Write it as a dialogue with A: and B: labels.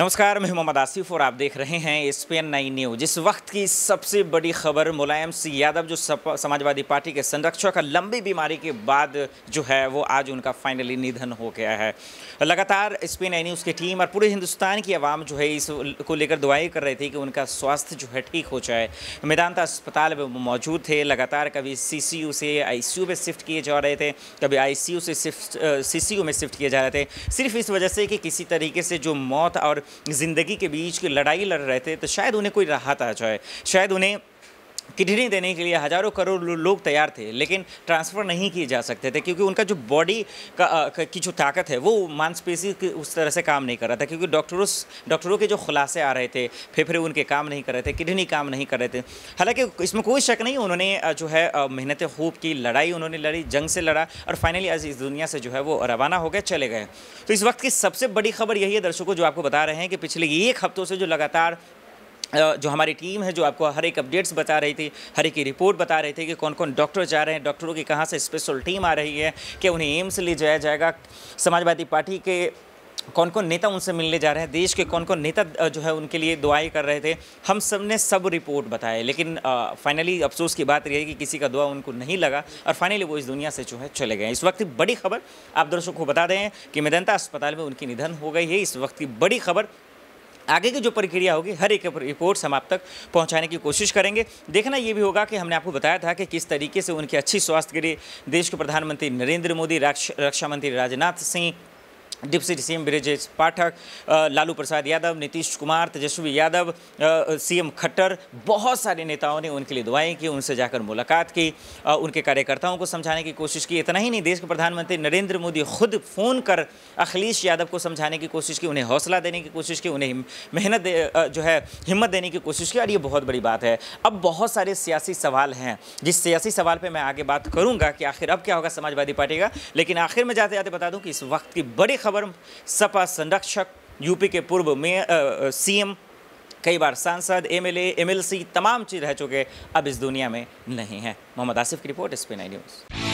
A: नमस्कार मैं मोहम्मद आसिफ और आप देख रहे हैं पी एन नाइन न्यूज इस वक्त की सबसे बड़ी खबर मुलायम सिंह यादव जो समाजवादी पार्टी के संरक्षक लंबी बीमारी के बाद जो है वो आज उनका फाइनली निधन हो गया है लगातार S P N I news की टीम और पूरे हिंदुस्तान की आवाम जो है इस को लेकर दुआई कर रही थी कि उनका स्वास्थ्य जो है ठीक हो जाए मैदानता अस्पताल में मौजूद थे लगातार कभी सी से आई में शिफ्ट किए जा रहे थे कभी आई से शिफ्ट सी में शिफ्ट किए जा रहे थे सिर्फ इस वजह से कि किसी तरीके से जो मौत और ज़िंदगी के बीच की लड़ाई लड़ रहे थे तो शायद उन्हें कोई राहत आ जाए शायद उन्हें किडनी देने के लिए हज़ारों करोड़ लोग तैयार थे लेकिन ट्रांसफ़र नहीं किए जा सकते थे क्योंकि उनका जो बॉडी का की जो ताकत है वो मांसपेशी उस तरह से काम नहीं कर रहा था क्योंकि डॉक्टरों डॉक्टरों के जो खुलासे आ रहे थे फेफड़े उनके काम नहीं कर रहे थे किडनी काम नहीं कर रहे थे हालांकि इसमें कोई शक नहीं उन्होंने जो है मेहनत खूब की लड़ाई उन्होंने लड़ी जंग से लड़ा और फाइनली आज इस दुनिया से जो है वो रवाना हो गए चले गए तो इस वक्त की सबसे बड़ी खबर यही है दर्शकों जो आपको बता रहे हैं कि पिछले एक हफ्तों से जो लगातार जो हमारी टीम है जो आपको हर एक अपडेट्स बता रही थी हर एक रिपोर्ट बता रही थी कि कौन कौन डॉक्टर जा रहे हैं डॉक्टरों की कहाँ से स्पेशल टीम आ रही है कि उन्हें एम्स ले जाया जाएगा समाजवादी पार्टी के कौन कौन नेता उनसे मिलने जा रहे हैं देश के कौन कौन नेता जो है उनके लिए दुआएं कर रहे थे हम सब ने सब रिपोर्ट बताए लेकिन फाइनली अफसोस की बात रही है कि किसी का दुआ उनको नहीं लगा और फाइनली वो इस दुनिया से जो है चले गए इस वक्त की बड़ी खबर आप दर्शकों को बता दें कि मेदंता अस्पताल में उनकी निधन हो गई है इस वक्त की बड़ी खबर आगे की जो प्रक्रिया होगी हर एक रिपोर्ट्स हम आप तक पहुँचाने की कोशिश करेंगे देखना ये भी होगा कि हमने आपको बताया था कि किस तरीके से उनकी अच्छी स्वास्थ्य के लिए देश के प्रधानमंत्री नरेंद्र मोदी रक्षा मंत्री Rajnath Singh deputy CM Brijesh Pathak Lalu Prasad Yadav Nitish Kumar Tejashwi Yadav CM Khattar बहुत सारे नेताओं ने उनके लिए दुआएं की उनसे जाकर मुलाकात की उनके कार्यकर्ताओं को समझाने की कोशिश की इतना ही नहीं देश के प्रधानमंत्री नरेंद्र मोदी खुद फ़ोन कर अखिलेश यादव को समझाने की कोशिश की उन्हें हौसला देने की कोशिश की उन्हें मेहनत जो है हिम्मत देने की कोशिश की और ये बहुत बड़ी बात है अब बहुत सारे सियासी सवाल हैं जिस सियासी सवाल पर मैं आगे बात करूँगा कि आखिर अब क्या होगा समाजवादी पार्टी का लेकिन आखिर में जाते जाते बता दूँ कि इस वक्त की बड़ी खबर खबर सपा संरक्षक यूपी के पूर्व सीएम कई बार सांसद एमएलए एमएलसी तमाम चीज रह चुके अब इस दुनिया में नहीं है मोहम्मद आसिफ की रिपोर्ट एस न्यूज़